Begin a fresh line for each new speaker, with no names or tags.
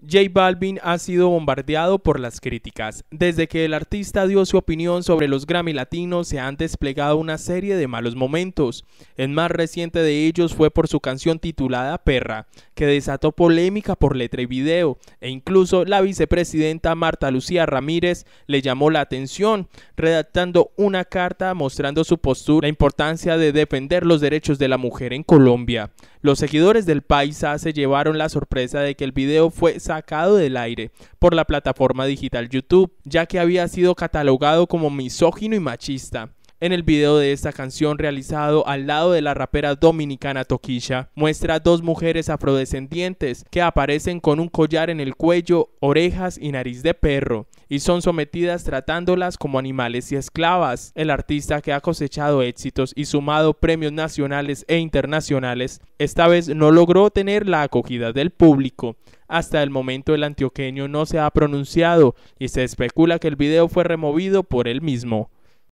J Balvin ha sido bombardeado por las críticas. Desde que el artista dio su opinión sobre los Grammy Latinos se han desplegado una serie de malos momentos. El más reciente de ellos fue por su canción titulada Perra, que desató polémica por letra y video, e incluso la vicepresidenta Marta Lucía Ramírez le llamó la atención, redactando una carta mostrando su postura, la importancia de defender los derechos de la mujer en Colombia. Los seguidores del paisa se llevaron la sorpresa de que el video fue sacado del aire por la plataforma digital YouTube, ya que había sido catalogado como misógino y machista en el video de esta canción realizado al lado de la rapera dominicana Toquilla, muestra dos mujeres afrodescendientes que aparecen con un collar en el cuello, orejas y nariz de perro, y son sometidas tratándolas como animales y esclavas. El artista que ha cosechado éxitos y sumado premios nacionales e internacionales, esta vez no logró tener la acogida del público. Hasta el momento el antioqueño no se ha pronunciado y se especula que el video fue removido por él mismo.